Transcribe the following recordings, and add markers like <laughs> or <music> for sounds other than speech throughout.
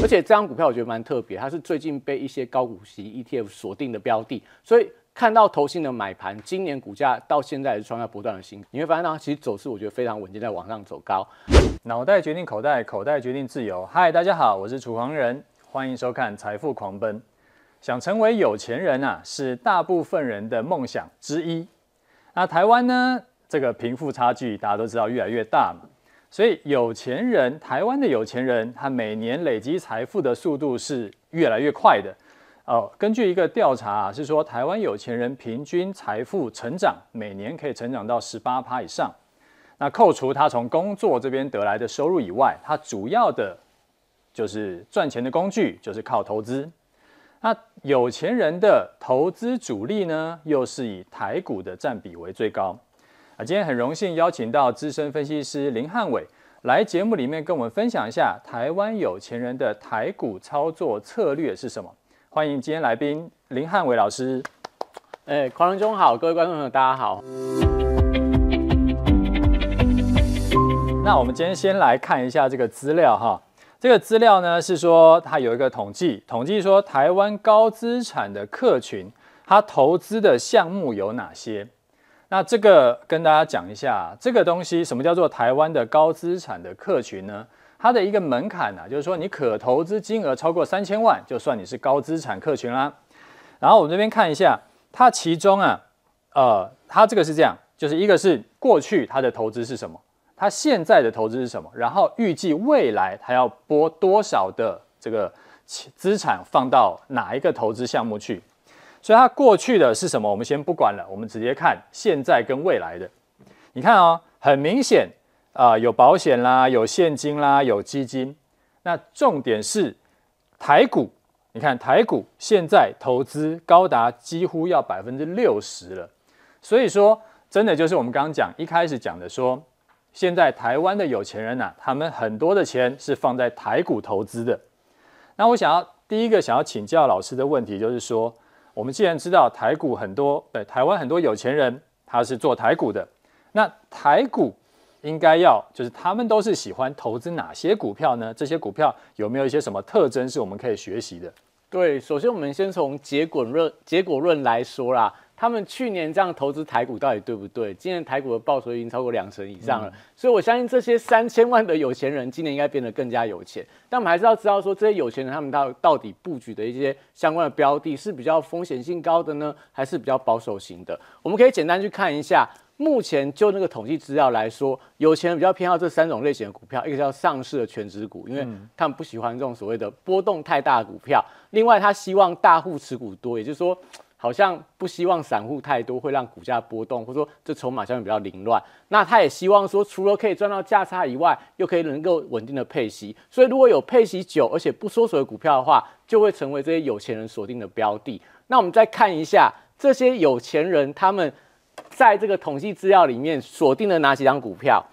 而且这张股票我觉得蛮特别，它是最近被一些高股息 ETF 锁定的标的，所以看到投新的买盘，今年股价到现在是创下不断的新，你会发现到其实走势我觉得非常稳健，在往上走高。脑袋决定口袋，口袋决定自由。嗨，大家好，我是楚狂人，欢迎收看财富狂奔。想成为有钱人啊，是大部分人的梦想之一。那台湾呢，这个贫富差距大家都知道越来越大嘛。所以有钱人，台湾的有钱人，他每年累积财富的速度是越来越快的。哦，根据一个调查是说，台湾有钱人平均财富成长每年可以成长到十八趴以上。那扣除他从工作这边得来的收入以外，他主要的就是赚钱的工具就是靠投资。那有钱人的投资主力呢，又是以台股的占比为最高。啊，今天很荣幸邀请到资深分析师林汉伟来节目里面跟我们分享一下台湾有钱人的台股操作策略是什么。欢迎今天来宾林汉伟老师。哎，狂人中好，各位观众朋友大家好。<laughs> 那我们今天先来看一下这个资料哈。这个资料呢是说它有一个统计，统计说台湾高资产的客群，他投资的项目有哪些？那这个跟大家讲一下，这个东西什么叫做台湾的高资产的客群呢？它的一个门槛啊，就是说你可投资金额超过三千万，就算你是高资产客群啦。然后我们这边看一下，它其中啊，呃，它这个是这样，就是一个是过去它的投资是什么，它现在的投资是什么，然后预计未来它要拨多少的这个资产放到哪一个投资项目去。所以它过去的是什么？我们先不管了，我们直接看现在跟未来的。你看啊，很明显啊，有保险啦，有现金啦，有基金。那重点是台股。你看台股现在投资高达几乎要百分之六十了。所以说，真的就是我们刚刚讲一开始讲的说，现在台湾的有钱人呐，他们很多的钱是放在台股投资的。那我想要第一个想要请教老师的问题就是说。我们既然知道台股很多，对台湾很多有钱人他是做台股的，那台股应该要就是他们都是喜欢投资哪些股票呢？这些股票有没有一些什么特征是我们可以学习的？对，首先我们先从结果论结果论来说啦。他们去年这样投资台股到底对不对？今年台股的报酬已经超过两成以上了，所以我相信这些三千万的有钱人今年应该变得更加有钱。但我们还是要知道说，这些有钱人他们到到底布局的一些相关的标的，是比较风险性高的呢，还是比较保守型的？我们可以简单去看一下，目前就那个统计资料来说，有钱人比较偏好这三种类型的股票：，一个叫上市的全职股，因为他们不喜欢这种所谓的波动太大股票；，另外他希望大户持股多，也就是说。好像不希望散户太多，会让股价波动，或者说这筹码相对比较凌乱。那他也希望说，除了可以赚到价差以外，又可以能够稳定的配息。所以如果有配息久而且不缩水的股票的话，就会成为这些有钱人锁定的标的。那我们再看一下这些有钱人他们在这个统计资料里面锁定了哪几张股票。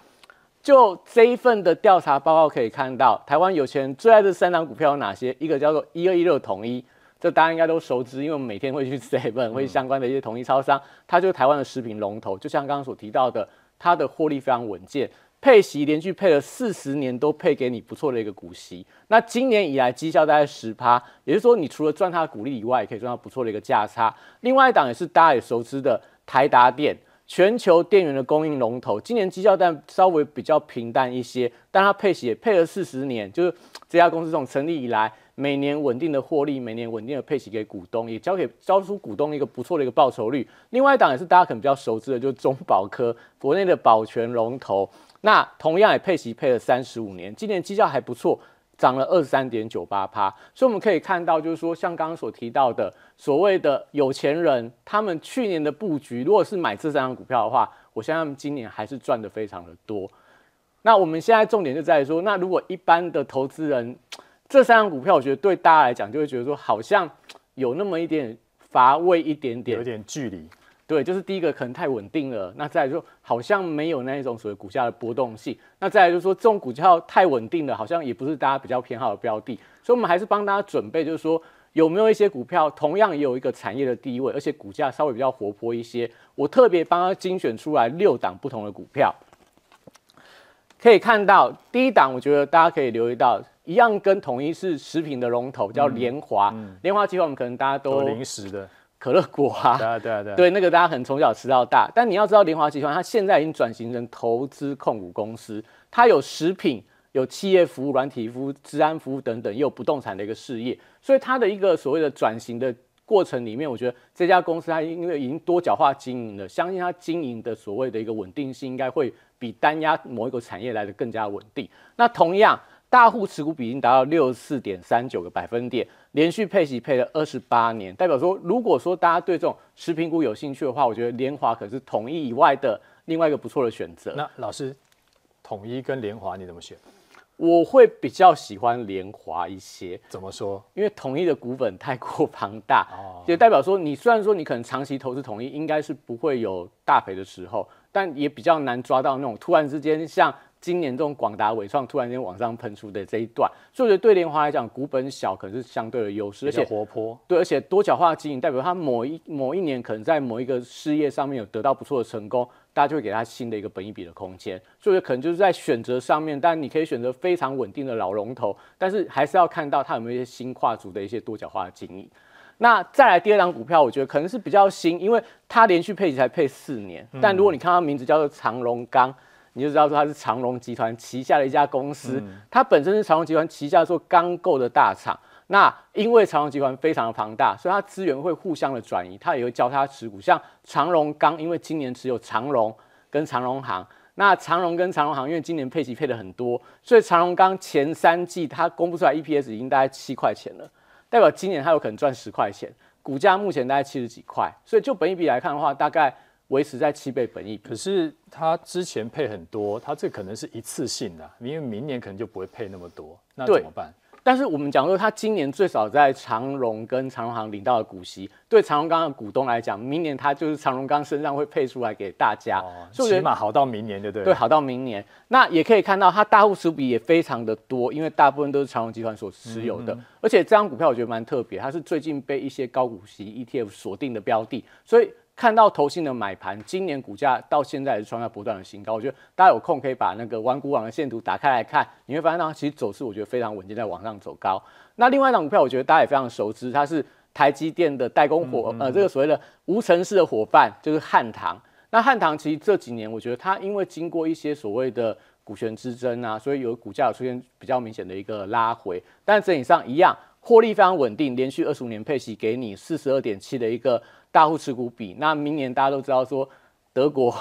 就这一份的调查报告可以看到，台湾有钱人最爱的三张股票有哪些？一个叫做一二一六统一。大家应该都熟知，因为我们每天会去 <laughs> Seven，会相关的一些统一超商，它就是台湾的食品龙头。就像刚刚所提到的，它的获利非常稳健，配息连续配了四十年，都配给你不错的一个股息。那今年以来绩效大概十趴，也就是说，你除了赚它的股利以外，也可以赚到不错的一个价差。另外一档也是大家也熟知的台达电，全球电源的供应龙头。今年绩效但稍微比较平淡一些，但它配息配了四十年，就是这家公司从成立以来。每年稳定的获利，每年稳定的配息给股东，也交给交出股东一个不错的一个报酬率。另外一档也是大家可能比较熟知的，就是中保科，国内的保全龙头。那同样也配息配了三十五年，今年绩效还不错，涨了二十三点九八趴。所以我们可以看到，就是说像刚刚所提到的，所谓的有钱人，他们去年的布局，如果是买这三张股票的话，我相信他们今年还是赚的非常的多。那我们现在重点就在于说，那如果一般的投资人，这三张股票，我觉得对大家来讲，就会觉得说好像有那么一点乏味，一点点有点距离。对，就是第一个可能太稳定了，那再来就说好像没有那一种所谓股价的波动性。那再来就是说这种股票太稳定了，好像也不是大家比较偏好的标的。所以，我们还是帮大家准备，就是说有没有一些股票同样也有一个产业的地位，而且股价稍微比较活泼一些。我特别帮它精选出来六档不同的股票，可以看到第一档，我觉得大家可以留意到。一样跟统一是食品的龙头，叫联华。联华集团，我们可能大家都零食的可乐果啊，对啊对啊对，对那个大家很从小吃到大。但你要知道，联华集团它现在已经转型成投资控股公司，它有食品、有企业服务、软体服务、治安服务等等，也有不动产的一个事业。所以它的一个所谓的转型的过程里面，我觉得这家公司它因为已经多角化经营了，相信它经营的所谓的一个稳定性，应该会比单压某一个产业来的更加稳定。那同样。大户持股比已经达到六四点三九个百分点，连续配息配了二十八年，代表说，如果说大家对这种持平股有兴趣的话，我觉得联华可是统一以外的另外一个不错的选择。那老师，统一跟联华你怎么选？我会比较喜欢联华一些。怎么说？因为统一的股本太过庞大，也代表说你虽然说你可能长期投资统一，应该是不会有大赔的时候，但也比较难抓到那种突然之间像。今年这种广达伟创突然间往上喷出的这一段，所以我觉得对联华来讲，股本小可能是相对的优势，而且活泼，对，而且多角化的经营代表它某一某一年可能在某一个事业上面有得到不错的成功，大家就会给它新的一个本益比的空间，所以可能就是在选择上面，但你可以选择非常稳定的老龙头，但是还是要看到它有没有一些新跨足的一些多角化的经营。那再来第二张股票，我觉得可能是比较新，因为它连续配股才配四年，但如果你看它名字叫做长隆钢。你就知道说它是长隆集团旗下的一家公司，它本身是长隆集团旗下做钢构的大厂。那因为长隆集团非常的庞大，所以它资源会互相的转移，它也会交叉持股。像长隆钢，因为今年只有长隆跟长隆行，那长隆跟长隆行因为今年配息配的很多，所以长隆钢前三季它公布出来 EPS 已经大概七块钱了，代表今年它有可能赚十块钱，股价目前大概七十几块，所以就本一比来看的话，大概。维持在七倍本益，可是它之前配很多，它这可能是一次性的，因为明年可能就不会配那么多，那怎么办？但是我们讲说，它今年最少在长荣跟长荣行领到的股息，对长荣钢的股东来讲，明年它就是长荣钢身上会配出来给大家，就起码好到明年，对不对？对，好到明年。那也可以看到，它大户持股也非常的多，因为大部分都是长荣集团所持有的，而且这张股票我觉得蛮特别，它是最近被一些高股息 ETF 锁定的标的，所以。看到投信的买盘，今年股价到现在是创下不断的新高。我觉得大家有空可以把那个玩股网的线图打开来看，你会发现呢，其实走势我觉得非常稳健，在往上走高。那另外一张股票，我觉得大家也非常熟知，它是台积电的代工伙，呃，这个所谓的无尘室的伙伴，就是汉唐。那汉唐其实这几年，我觉得它因为经过一些所谓的股权之争啊，所以有股价有出现比较明显的一个拉回。但整体上一样，获利非常稳定，连续二十五年配息，给你四十二点七的一个。大户持股比，那明年大家都知道说，德国、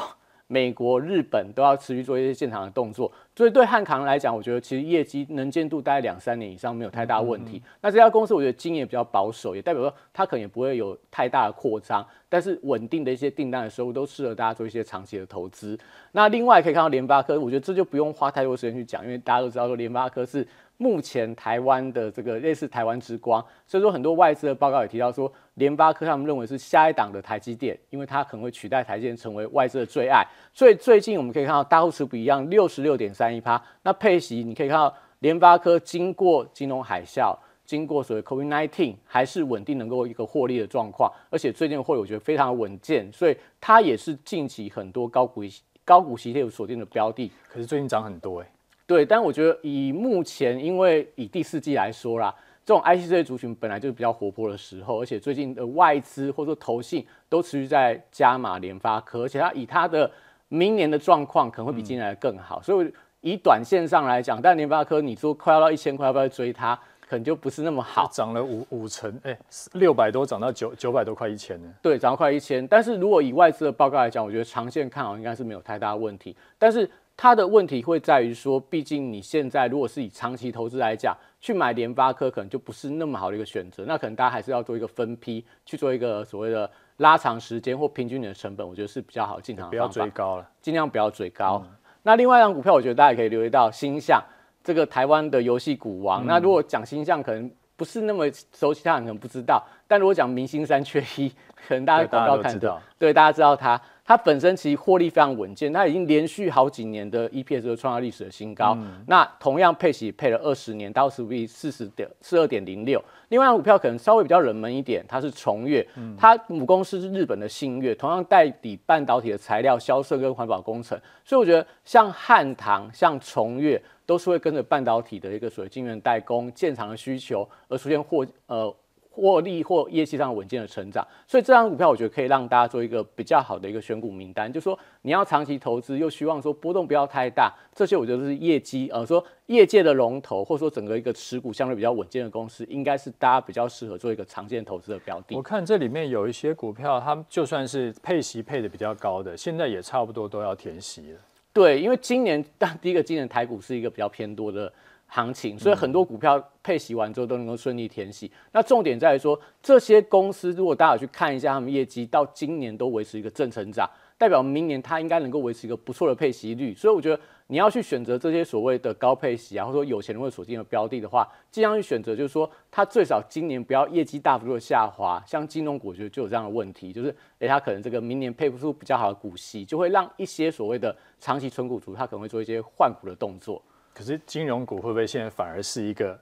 美国、日本都要持续做一些建厂的动作，所以对汉康来讲，我觉得其实业绩能见度大概两三年以上没有太大问题。那这家公司我觉得经营比较保守，也代表说它可能也不会有太大的扩张，但是稳定的一些订单的收入都适合大家做一些长期的投资。那另外可以看到联发科，我觉得这就不用花太多时间去讲，因为大家都知道说联发科是。目前台湾的这个类似台湾之光，所以说很多外资的报告也提到说，联发科他们认为是下一档的台积电，因为它可能会取代台积电成为外资的最爱。所以最近我们可以看到大户持股一样六十六点三一趴。那配息你可以看到联发科经过金融海啸，经过所谓 COVID nineteen 还是稳定能够一个获利的状况，而且最近的获利我觉得非常稳健，所以它也是近期很多高股息高股息类有锁定的标的。可是最近涨很多哎。对，但我觉得以目前，因为以第四季来说啦，这种 IC 这些族群本来就比较活泼的时候，而且最近的外资或者说投信都持续在加码联发科，而且它以它的明年的状况可能会比今年更好，所以以短线上来讲，但联发科你说快要到一千块，要不要追它？可能就不是那么好。涨了五五成，哎，六百多涨到九九百多块一千呢？对，涨到快一千。但是如果以外资的报告来讲，我觉得长线看好应该是没有太大问题，但是。它的问题会在于说，毕竟你现在如果是以长期投资来讲去买联发科，可能就不是那么好的一个选择。那可能大家还是要做一个分批，去做一个所谓的拉长时间或平均你的成本，我觉得是比较好的进场不要追高了，尽量不要追高。那另外一张股票，我觉得大家可以留意到星象，这个台湾的游戏股王。那如果讲星象，可能不是那么熟悉，他可能不知道。但如果讲明星三缺一，可能大家大家都知道，对大家知道他。它本身其实获利非常稳健，它已经连续好几年的 EPS 都创下历史的新高。那同样，配息配了二十年，到数比四十点四二点零六。另外，股票可能稍微比较冷门一点，它是崇越，它母公司是日本的新越，同样代理半导体的材料销售跟环保工程。所以，我觉得像汉唐、像崇越，都是会跟着半导体的一个所谓晶圆代工建厂的需求而出现获呃。获利或业绩上稳健的成长，所以这张股票我觉得可以让大家做一个比较好的一个选股名单。就说你要长期投资，又希望说波动不要太大，这些我觉得是业绩，呃，说业界的龙头，或者说整个一个持股相对比较稳健的公司，应该是大家比较适合做一个长期投资的标的。我看这里面有一些股票，它就算是配息配的比较高的，现在也差不多都要填息了。对，因为今年但第一个今年台股是一个比较偏多的。行情，所以很多股票配息完之后都能够顺利填息。那重点在说，这些公司如果大家去看一下他们业绩，到今年都维持一个正成长，代表明年它应该能够维持一个不错的配息率。所以我觉得你要去选择这些所谓的高配息啊，或者说有钱人会锁定的标的的话，尽量去选择，就是说它最少今年不要业绩大幅度下滑。像金融股，我觉得就有这样的问题，就是哎，它可能这个明年配不出比较好的股息，就会让一些所谓的长期存股族，他可能会做一些换股的动作。可是金融股会不会现在反而是一个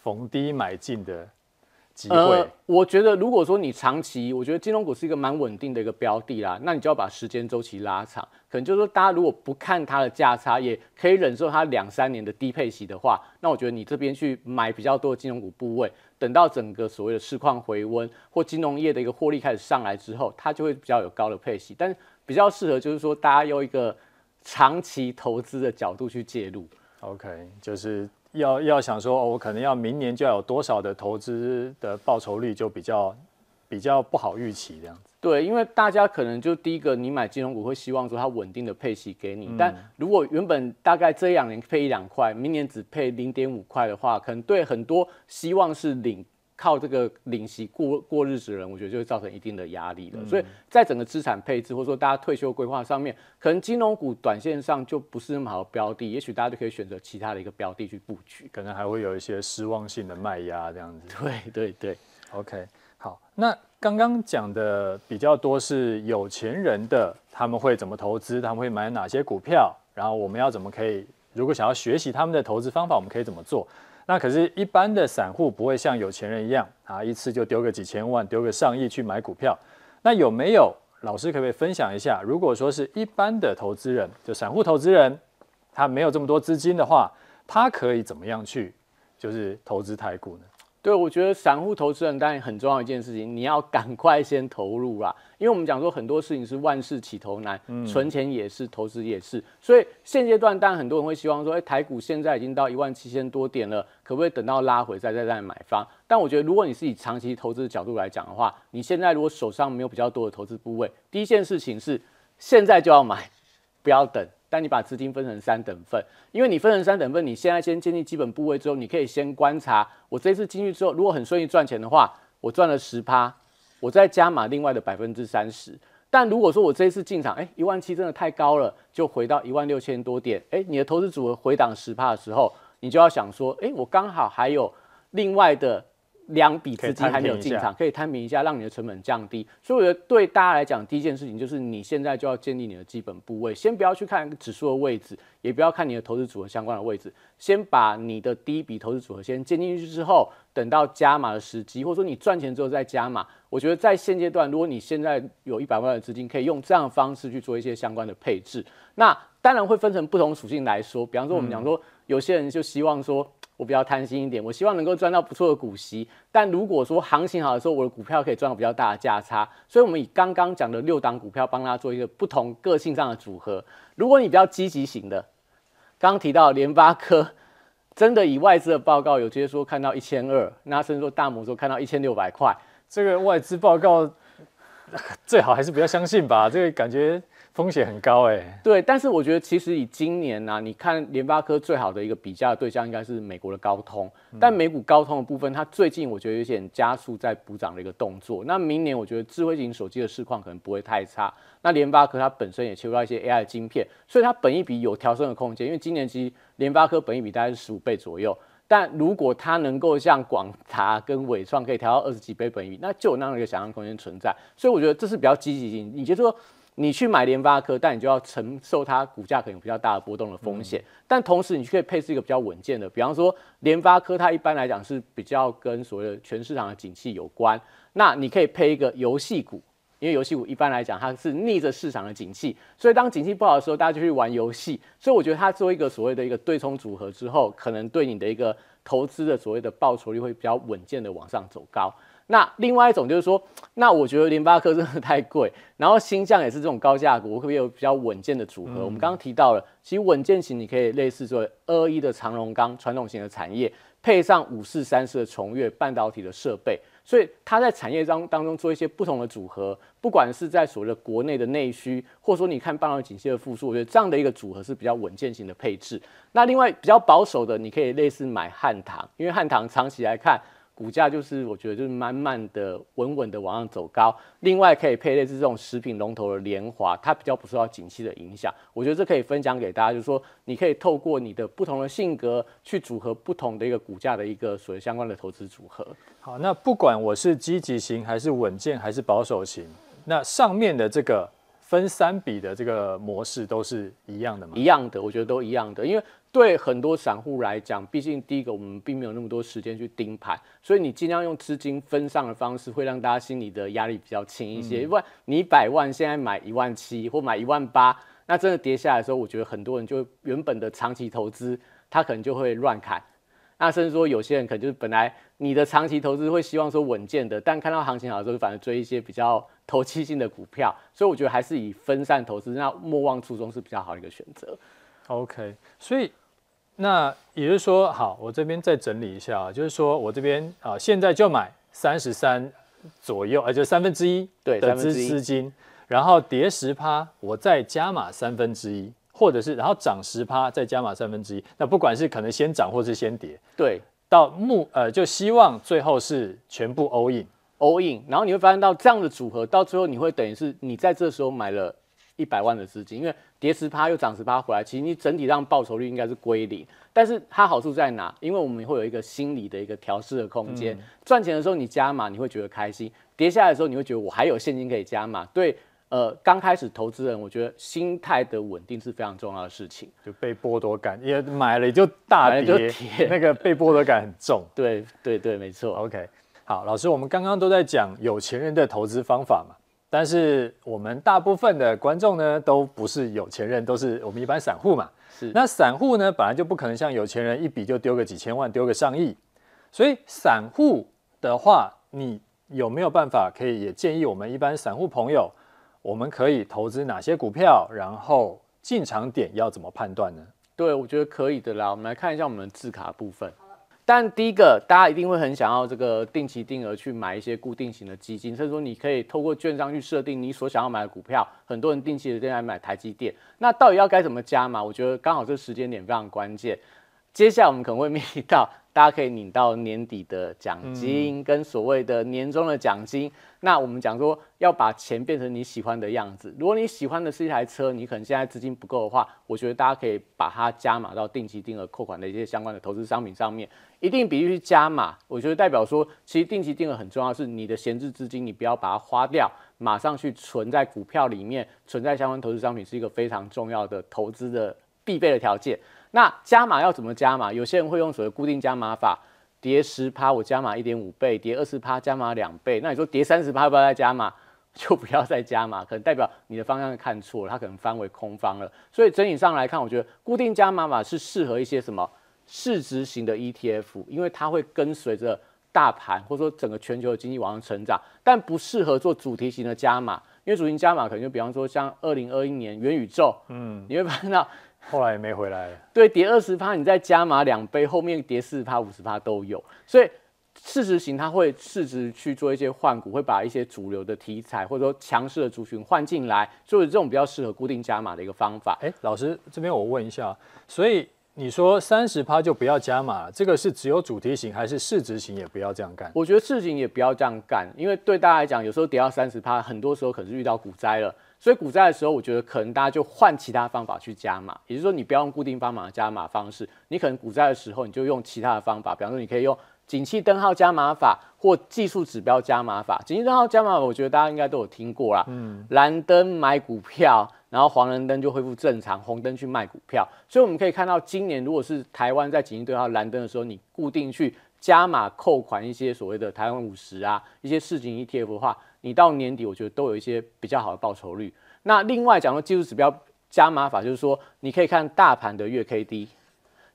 逢低买进的机会？呃，我觉得如果说你长期，我觉得金融股是一个蛮稳定的一个标的啦，那你就要把时间周期拉长。可能就是说，大家如果不看它的价差，也可以忍受它两三年的低配息的话，那我觉得你这边去买比较多的金融股部位，等到整个所谓的市况回温或金融业的一个获利开始上来之后，它就会比较有高的配息，但比较适合就是说大家用一个长期投资的角度去介入。OK，就是要要想说，哦，我可能要明年就要有多少的投资的报酬率就比较比较不好预期这样子。对，因为大家可能就第一个，你买金融股会希望说它稳定的配息给你，但如果原本大概这一两年配一两块，明年只配零点五块的话，可能对很多希望是领。靠这个领息过过日子的人，我觉得就会造成一定的压力了。所以在整个资产配置或者说大家退休规划上面，可能金融股短线上就不是那么好的标的，也许大家就可以选择其他的一个标的去布局，可能还会有一些失望性的卖压这样子。<laughs> 对对对，OK，好。那刚刚讲的比较多是有钱人的他们会怎么投资，他们会买哪些股票，然后我们要怎么可以，如果想要学习他们的投资方法，我们可以怎么做？那可是，一般的散户不会像有钱人一样啊，一次就丢个几千万、丢个上亿去买股票。那有没有老师可不可以分享一下？如果说是一般的投资人，就散户投资人，他没有这么多资金的话，他可以怎么样去，就是投资台股呢？对，我觉得散户投资人当然很重要一件事情，你要赶快先投入啦，因为我们讲说很多事情是万事起头难，存钱也是，投资也是，所以现阶段当然很多人会希望说，哎，台股现在已经到一万七千多点了，可不可以等到拉回再再再买方？但我觉得如果你是以长期投资的角度来讲的话，你现在如果手上没有比较多的投资部位，第一件事情是现在就要买，不要等。那你把资金分成三等份，因为你分成三等份，你现在先建立基本部位之后，你可以先观察，我这一次进去之后，如果很顺利赚钱的话，我赚了十趴，我再加码另外的百分之三十。但如果说我这一次进场，哎，一万七真的太高了，就回到一万六千多点，哎，你的投资组合回档十趴的时候，你就要想说，哎，我刚好还有另外的。两笔资金还没有进场，可以摊平一下，让你的成本降低。所以我觉得对大家来讲，第一件事情就是你现在就要建立你的基本部位，先不要去看指数的位置，也不要看你的投资组合相关的位置，先把你的第一笔投资组合先建进去之后，等到加码的时机，或者说你赚钱之后再加码。我觉得在现阶段，如果你现在有一百万的资金，可以用这样的方式去做一些相关的配置。那当然会分成不同属性来说，比方说我们讲说，有些人就希望说。我比较贪心一点，我希望能够赚到不错的股息。但如果说行情好的时候，我的股票可以赚到比较大的价差。所以，我们以刚刚讲的六档股票，帮他做一个不同个性上的组合。如果你比较积极型的，刚刚提到联发科，真的以外资的报告有直接说看到一千二，那甚至说大摩说看到一千六百块，这个外资报告 <laughs> 最好还是不要相信吧。这个感觉。风险很高哎，对，但是我觉得其实以今年呢，你看联发科最好的一个比较对象应该是美国的高通，但美股高通的部分，它最近我觉得有点加速在补涨的一个动作。那明年我觉得智慧型手机的市况可能不会太差，那联发科它本身也切入到一些 AI 芯片，所以它本益比有调升的空间，因为今年其实联发科本益比大概是十五倍左右，但如果它能够像广达跟伟创可以调到二十几倍本益比，那就有那样的一个想象空间存在，所以我觉得这是比较积极性。你及说。你去买联发科，但你就要承受它股价可能比较大的波动的风险。但同时，你可以配置一个比较稳健的，比方说联发科，它一般来讲是比较跟所谓的全市场的景气有关。那你可以配一个游戏股，因为游戏股一般来讲它是逆着市场的景气，所以当景气不好的时候，大家就去玩游戏。所以我觉得它作为一个所谓的一个对冲组合之后，可能对你的一个投资的所谓的报酬率会比较稳健的往上走高。那另外一种就是说，那我觉得联发科真的太贵，<laughs> 然后新将也是这种高价股，可不可以有比较稳健的组合？我们刚刚提到了，其实稳健型你可以类似做二一的长荣钢，传统型的产业配上五四三四的重越半导体的设备，所以它在产业当当中做一些不同的组合，不管是在所谓的国内的内需，或者说你看半导体景气的复苏，我觉得这样的一个组合是比较稳健型的配置。那另外比较保守的，你可以类似买汉唐，因为汉唐长期来看。股价就是我觉得就是慢慢的、稳稳的往上走高。另外可以配类似这种食品龙头的联华，它比较不受到景气的影响。我觉得这可以分享给大家，就是说你可以透过你的不同的性格去组合不同的一个股价的一个所谓相关的投资组合。好，那不管我是积极型还是稳健还是保守型，那上面的这个。分三笔的这个模式都是一样的吗？一样的，我觉得都一样的。因为对很多散户来讲，毕竟第一个我们并没有那么多时间去盯盘，所以你尽量用资金分散的方式，会让大家心里的压力比较轻一些。因为你百万现在买一万七或买一万八，那真的跌下来的时候，我觉得很多人就原本的长期投资他可能就会乱砍。那甚至说有些人可能就是本来你的长期投资会希望说稳健的，但看到行情好的时候，反而追一些比较。投机性的股票，所以我觉得还是以分散投资，那莫忘初衷是比较好的一个选择。OK，所以那也就是说，好，我这边再整理一下啊，就是说我这边啊，现在就买三十三左右，哎，就三分之一对，的资资金，然后跌十趴，我再加码三分之一，或者是然后涨十趴再加码三分之一，那不管是可能先涨或是先跌，对，到目呃就希望最后是全部 in。all in，然后你会发现到这样的组合，到最后你会等于是你在这时候买了一百万的资金，因为跌十趴又涨十趴回来，其实你整体上报酬率应该是归零。但是它好处在哪？因为我们会有一个心理的一个调试的空间。赚钱的时候你加码，你会觉得开心；跌下来的时候，你会觉得我还有现金可以加码。对，呃，刚开始投资人，我觉得心态的稳定是非常重要的事情。就被剥夺感，也买了就大跌，那个被剥夺感很重。<laughs> 对对对，没错。OK。好，老师，我们刚刚都在讲有钱人的投资方法嘛，但是我们大部分的观众呢，都不是有钱人，都是我们一般散户嘛。是，那散户呢，本来就不可能像有钱人一笔就丢个几千万，丢个上亿。所以散户的话，你有没有办法可以也建议我们一般散户朋友，我们可以投资哪些股票，然后进场点要怎么判断呢？对，我觉得可以的啦。我们来看一下我们的字卡部分。但第一个，大家一定会很想要这个定期定额去买一些固定型的基金，甚至说你可以透过券商去设定你所想要买的股票。很多人定期的在买台积电，那到底要该怎么加嘛？我觉得刚好这时间点非常关键，接下来我们可能会面临到。大家可以领到年底的奖金，跟所谓的年终的奖金。那我们讲说要把钱变成你喜欢的样子。如果你喜欢的是一台车，你可能现在资金不够的话，我觉得大家可以把它加码到定期定额扣款的一些相关的投资商品上面，一定比例去加码。我觉得代表说，其实定期定额很重要，是你的闲置资金你不要把它花掉，马上去存在股票里面，存在相关投资商品是一个非常重要的投资的必备的条件。那加码要怎么加码？有些人会用所谓固定加码法，跌十趴我加码一点五倍，跌二十趴加码两倍。那你说跌三十趴要不要再加码？就不要再加码，可能代表你的方向看错了，它可能翻为空方了。所以整体上来看，我觉得固定加码法是适合一些什么市值型的 ETF，因为它会跟随着大盘或者说整个全球的经济往上成长，但不适合做主题型的加码，因为主题型加码可能就比方说像二零二一年元宇宙，嗯，你会现到。后来也没回来了。对，跌二十趴，你再加码两倍，后面跌四十趴、五十趴都有。所以市值型它会市值去做一些换股，会把一些主流的题材或者说强势的族群换进来，所以这种比较适合固定加码的一个方法。哎，老师这边我问一下，所以你说三十趴就不要加码了，这个是只有主题型还是市值型也不要这样干？我觉得市值型也不要这样干，因为对大家来讲，有时候跌到三十趴，很多时候可是遇到股灾了。所以股灾的时候，我觉得可能大家就换其他方法去加码，也就是说你不要用固定方法加码方式，你可能股灾的时候你就用其他的方法，比方说你可以用景气灯号加码法或技术指标加码法。景气灯号加码，我觉得大家应该都有听过啦。嗯，蓝灯买股票，然后黄灯灯就恢复正常，红灯去卖股票。所以我们可以看到，今年如果是台湾在景气灯号蓝灯的时候，你固定去加码扣款一些所谓的台湾五十啊，一些市井 ETF 的话。你到年底，我觉得都有一些比较好的报酬率。那另外讲到技术指标加码法，就是说你可以看大盘的月 K D，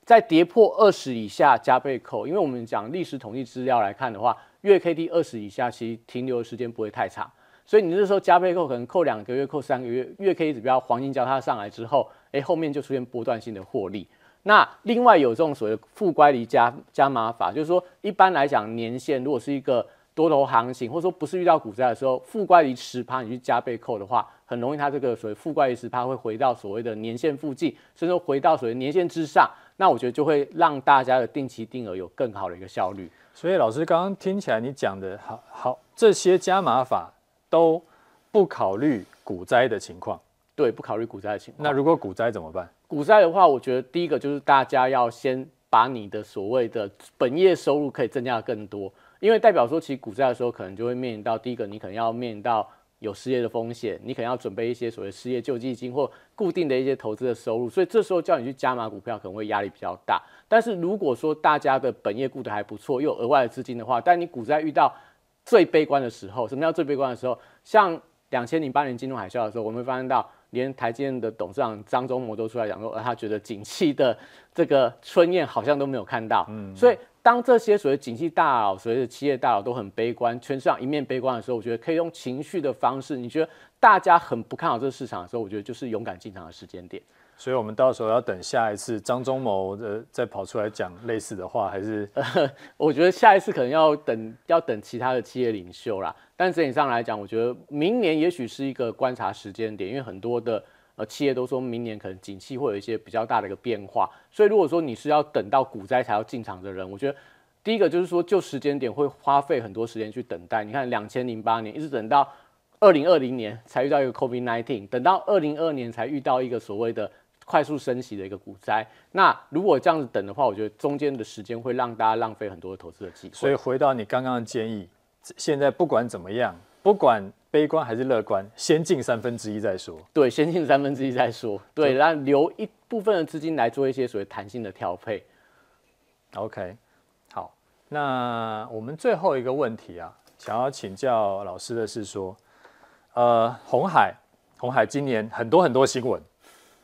在跌破二十以下加倍扣，因为我们讲历史统计资料来看的话，月 K D 二十以下其实停留的时间不会太长，所以你这时候加倍扣可能扣两个月，扣三个月。月 K D 指标黄金交叉上来之后，哎，后面就出现波段性的获利。那另外有这种所谓的负乖离加加码法，就是说一般来讲，年限如果是一个。多头行情，或者说不是遇到股灾的时候，负怪离十趴你去加倍扣的话，很容易它这个所谓负怪离十趴会回到所谓的年线附近，甚至回到所谓年线之上。那我觉得就会让大家的定期定额有更好的一个效率。所以老师刚刚听起来你讲的好好，这些加码法都不考虑股灾的情况，对，不考虑股灾的情况。那如果股灾怎么办？股灾的话，我觉得第一个就是大家要先把你的所谓的本业收入可以增加更多。因为代表说，其实股灾的时候，可能就会面临到第一个，你可能要面临到有失业的风险，你可能要准备一些所谓失业救济金或固定的一些投资的收入，所以这时候叫你去加码股票，可能会压力比较大。但是如果说大家的本业顾得还不错，又有额外的资金的话，但你股灾遇到最悲观的时候，什么叫最悲观的时候？像两千零八年金融海啸的时候，我们会发现到连台积电的董事长张忠谋都出来讲说，而他觉得景气的这个春燕好像都没有看到，嗯，所以。当这些所谓景气大佬、所谓的企业大佬都很悲观，全市场一面悲观的时候，我觉得可以用情绪的方式。你觉得大家很不看好这个市场的时候，我觉得就是勇敢进场的时间点。所以我们到时候要等下一次张忠谋呃再跑出来讲类似的话，还是 <laughs> 我觉得下一次可能要等要等其他的企业领袖啦。但整体上来讲，我觉得明年也许是一个观察时间点，因为很多的。企业都说明年可能景气会有一些比较大的一个变化，所以如果说你是要等到股灾才要进场的人，我觉得第一个就是说，就时间点会花费很多时间去等待。你看，两千零八年一直等到二零二零年才遇到一个 COVID nineteen，等到二零二年才遇到一个所谓的快速升息的一个股灾。那如果这样子等的话，我觉得中间的时间会让大家浪费很多投资的机会。所以回到你刚刚的建议，现在不管怎么样。不管悲观还是乐观，先进三分之一再说。对，先进三分之一再说。对，然后留一部分的资金来做一些所谓弹性的调配。OK，好。那我们最后一个问题啊，想要请教老师的是说，呃，红海，红海今年很多很多新闻。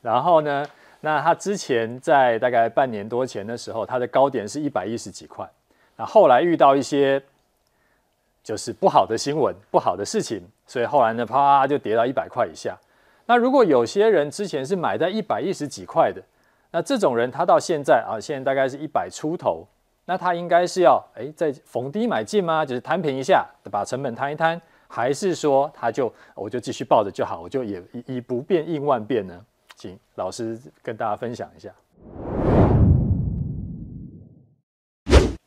然后呢，那他之前在大概半年多前的时候，它的高点是一百一十几块。那后来遇到一些。就是不好的新闻，不好的事情，所以后来呢，啪就跌到一百块以下。那如果有些人之前是买在一百一十几块的，那这种人他到现在啊，现在大概是一百出头，那他应该是要诶在逢低买进吗？就是摊平一下，把成本摊一摊，还是说他就我就继续抱着就好，我就也以不变应万变呢？请老师跟大家分享一下。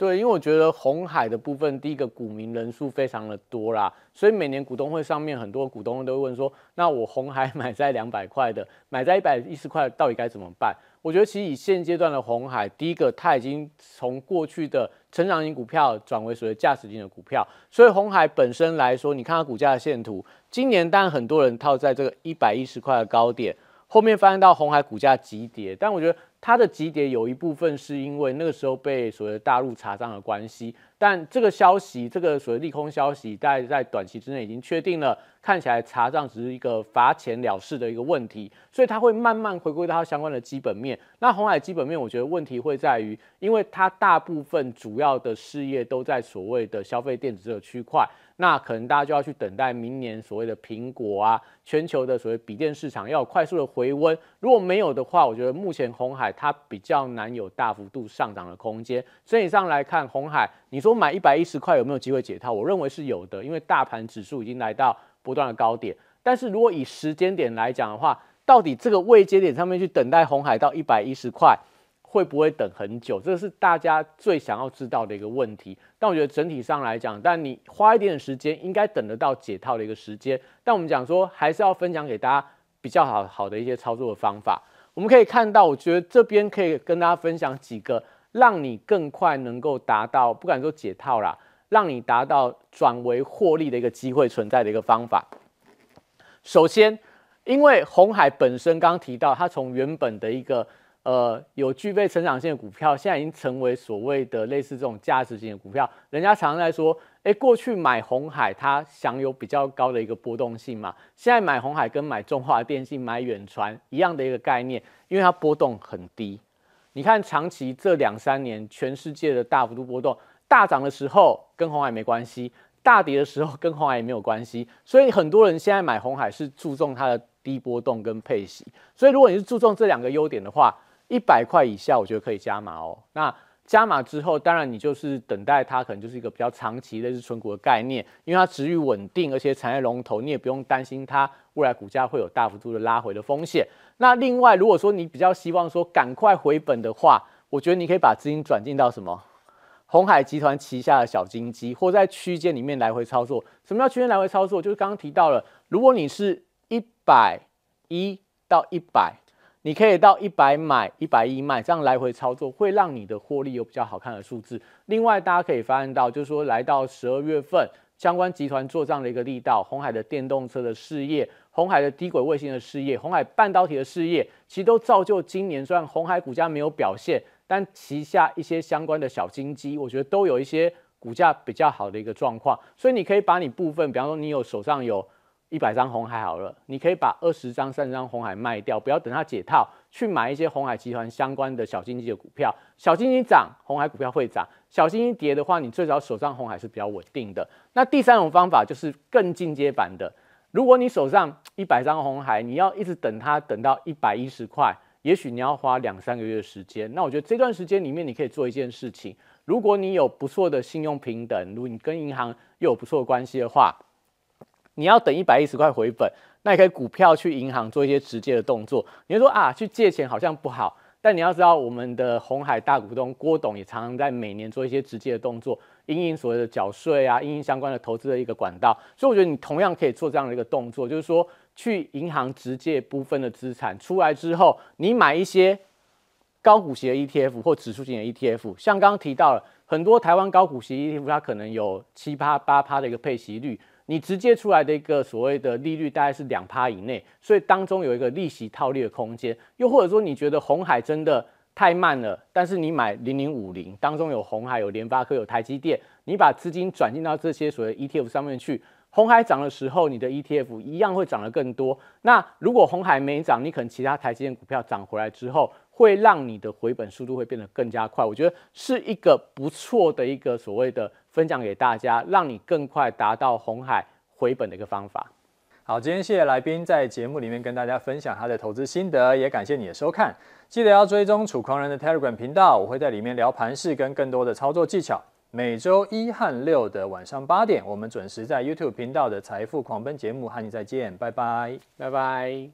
对，因为我觉得红海的部分，第一个股民人数非常的多啦，所以每年股东会上面，很多股东都会问说，那我红海 <laughs> 买在两百块的，买在一百一十块，到底该怎么办？我觉得其实以现阶段的红海，第一个它已经从过去的成长型股票转为所谓价值型的股票，所以红海本身来说，你看它股价的线图，今年当然很多人套在这个一百一十块的高点，后面现到红海股价急跌，但我觉得。它的级别有一部分是因为那个时候被所谓的大陆查账的关系。但这个消息，这个所谓利空消息，在在短期之内已经确定了。看起来查账只是一个罚钱了事的一个问题，所以它会慢慢回归到它相关的基本面。那红海基本面，我觉得问题会在于，因为它大部分主要的事业都在所谓的消费电子这个区块，那可能大家就要去等待明年所谓的苹果啊，全球的所谓笔电市场要快速的回温。如果没有的话，我觉得目前红海它比较难有大幅度上涨的空间。所以以上来看，红海。你说买一百一十块有没有机会解套？我认为是有的，因为大盘指数已经来到不断的高点。但是如果以时间点来讲的话，到底这个未接点上面去等待红海到一百一十块，会不会等很久？这是大家最想要知道的一个问题。但我觉得整体上来讲，但你花一点点时间，应该等得到解套的一个时间。但我们讲说，还是要分享给大家比较好好的一些操作的方法。我们可以看到，我觉得这边可以跟大家分享几个。让你更快能够达到不敢说解套啦，让你达到转为获利的一个机会存在的一个方法。首先，因为红海本身刚提到，它从原本的一个呃有具备成长性的股票，现在已经成为所谓的类似这种价值型的股票。人家常常在说，哎，过去买红海它享有比较高的一个波动性嘛，现在买红海跟买中华电信、买远传一样的一个概念，因为它波动很低。你看，长期这两三年，全世界的大幅度波动，大涨的时候跟红海没关系，大跌的时候跟红海也没有关系。所以很多人现在买红海是注重它的低波动跟配息。所以如果你是注重这两个优点的话，一百块以下我觉得可以加码哦。那。加码之后，当然你就是等待它，可能就是一个比较长期的日存股的概念，因为它持续稳定，而且产业龙头，你也不用担心它未来股价会有大幅度的拉回的风险。那另外，如果说你比较希望说赶快回本的话，我觉得你可以把资金转进到什么？红海集团旗下的小金鸡，或在区间里面来回操作。什么叫区间来回操作？就是刚刚提到了，如果你是一百一到一百。你可以到一百买，一百一卖，这样来回操作，会让你的获利有比较好看的数字。另外，大家可以发现到，就是说，来到十二月份，相关集团做这样的一个力道，红海的电动车的事业，红海的低轨卫星的事业，红海半导体的事业，其实都造就今年虽然红海股价没有表现，但旗下一些相关的小金鸡，我觉得都有一些股价比较好的一个状况。所以，你可以把你部分，比方说，你有手上有。一百张红海好了，你可以把二十张、三十张红海卖掉，不要等它解套，去买一些红海集团相关的小经济的股票。小经济涨，红海股票会涨；小经济跌的话，你最早手上红海是比较稳定的。那第三种方法就是更进阶版的，如果你手上一百张红海，你要一直等它等到一百一十块，也许你要花两三个月的时间。那我觉得这段时间里面，你可以做一件事情：如果你有不错的信用平等，如果你跟银行又有不错关系的话。你要等一百一十块回本，那也可以股票去银行做一些直接的动作。你说啊，去借钱好像不好，但你要知道我们的红海大股东郭董也常常在每年做一些直接的动作，因应所谓的缴税啊，因应相关的投资的一个管道。所以我觉得你同样可以做这样的一个动作，就是说去银行直接部分的资产出来之后，你买一些高股息的 ETF 或指数型的 ETF。像刚刚提到了很多台湾高股息 ETF，它可能有七八八趴的一个配息率。你直接出来的一个所谓的利率大概是两趴以内，所以当中有一个利息套利的空间，又或者说你觉得红海真的太慢了，但是你买零零五零当中有红海有联发科有台积电，你把资金转进到这些所谓 ETF 上面去，红海涨的时候，你的 ETF 一样会涨得更多。那如果红海没涨，你可能其他台积电股票涨回来之后，会让你的回本速度会变得更加快。我觉得是一个不错的一个所谓的。分享给大家，让你更快达到红海回本的一个方法。好，今天谢谢来宾在节目里面跟大家分享他的投资心得，也感谢你的收看。记得要追踪楚狂人的 Telegram 频道，我会在里面聊盘势跟更多的操作技巧。每周一和六的晚上八点，我们准时在 YouTube 频道的财富狂奔节目和你再见，拜拜，拜拜。